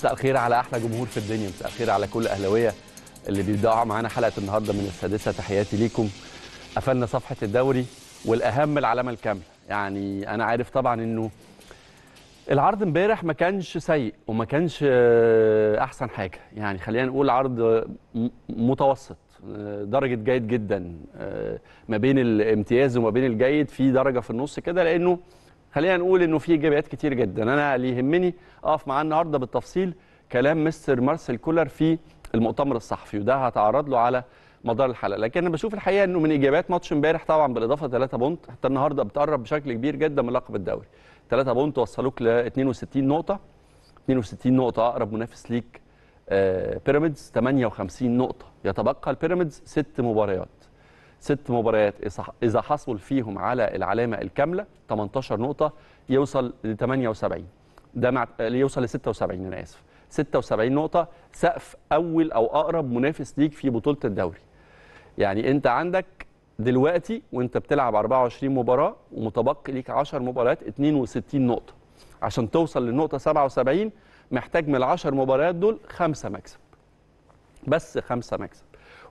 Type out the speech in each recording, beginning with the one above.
مساء الخير على احلى جمهور في الدنيا مساء الخير على كل اهلاويه اللي بيبداوا معانا حلقه النهارده من السادسه تحياتي ليكم قفلنا صفحه الدوري والاهم العلامه الكامله يعني انا عارف طبعا انه العرض امبارح ما كانش سيء وما كانش آه، احسن حاجه يعني خلينا نقول عرض متوسط آه، درجه جيد جدا آه، ما بين الامتياز وما بين الجيد في درجه في النص كده لانه خلينا نقول انه في ايجابيات كتير جدا انا اللي يهمني اقف معاه النهارده بالتفصيل كلام مستر مارسيل كولر في المؤتمر الصحفي وده هتعرض له على مدار الحلقه لكن انا بشوف الحقيقه انه من ايجابيات ماتش امبارح طبعا بالاضافه 3 بونت حتى النهارده بتقرب بشكل كبير جدا من لقب الدوري 3 بونت وصلوك ل 62 نقطه 62 نقطه اقرب منافس ليك آه بيراميدز 58 نقطه يتبقى البيراميدز ست مباريات ست مباريات إذا حصل فيهم على العلامة الكاملة 18 نقطة يوصل ل 78 ده مع... يوصل ل 76 أنا آسف 76 نقطة سقف أول أو أقرب منافس ليك في بطولة الدوري يعني أنت عندك دلوقتي وأنت بتلعب 24 مباراة ومتبقي ليك 10 مباريات 62 نقطة عشان توصل للنقطة 77 محتاج من ال 10 مباريات دول خمسة مكسب بس خمسة مكسب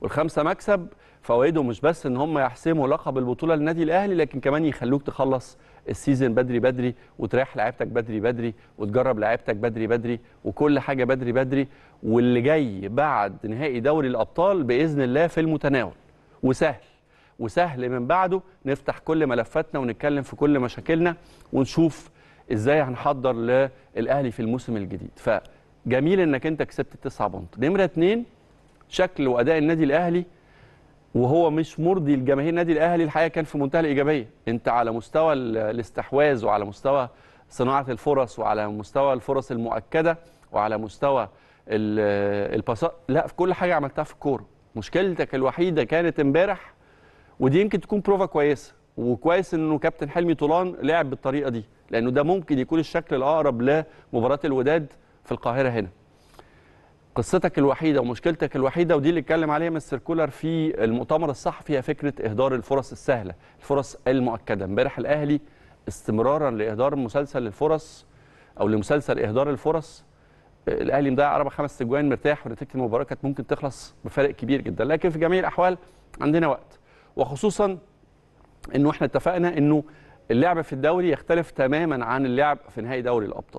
والخمسة مكسب فوائده مش بس ان هم يحسموا لقب البطوله للنادي الاهلي لكن كمان يخلوك تخلص السيزون بدري بدري وتريح لعيبتك بدري بدري وتجرب لعيبتك بدري بدري وكل حاجه بدري بدري واللي جاي بعد نهائي دوري الابطال باذن الله في المتناول وسهل وسهل من بعده نفتح كل ملفاتنا ونتكلم في كل مشاكلنا ونشوف ازاي هنحضر للاهلي في الموسم الجديد فجميل انك انت كسبت التسعه بونت نمره اتنين شكل واداء النادي الاهلي وهو مش مرضي لجماهير النادي الاهلي الحقيقه كان في منتهى الايجابيه انت على مستوى الاستحواذ وعلى مستوى صناعه الفرص وعلى مستوى الفرص المؤكده وعلى مستوى الباس لا في كل حاجه عملتها في الكوره مشكلتك الوحيده كانت امبارح ودي يمكن تكون بروفا كويسه وكويس انه كابتن حلمي طولان لعب بالطريقه دي لانه ده ممكن يكون الشكل الاقرب لمباراه الوداد في القاهره هنا قصتك الوحيده ومشكلتك الوحيده ودي اللي اتكلم عليها مستر كولر في المؤتمر الصحفي هي فكره اهدار الفرص السهله، الفرص المؤكده، امبارح الاهلي استمرارا لاهدار مسلسل الفرص او لمسلسل اهدار الفرص الاهلي مضيع اربع خمس تجوان مرتاح ونتيجه المباراه كانت ممكن تخلص بفارق كبير جدا، لكن في جميع الاحوال عندنا وقت وخصوصا انه احنا اتفقنا انه اللعب في الدوري يختلف تماما عن اللعب في نهائي دوري الابطال.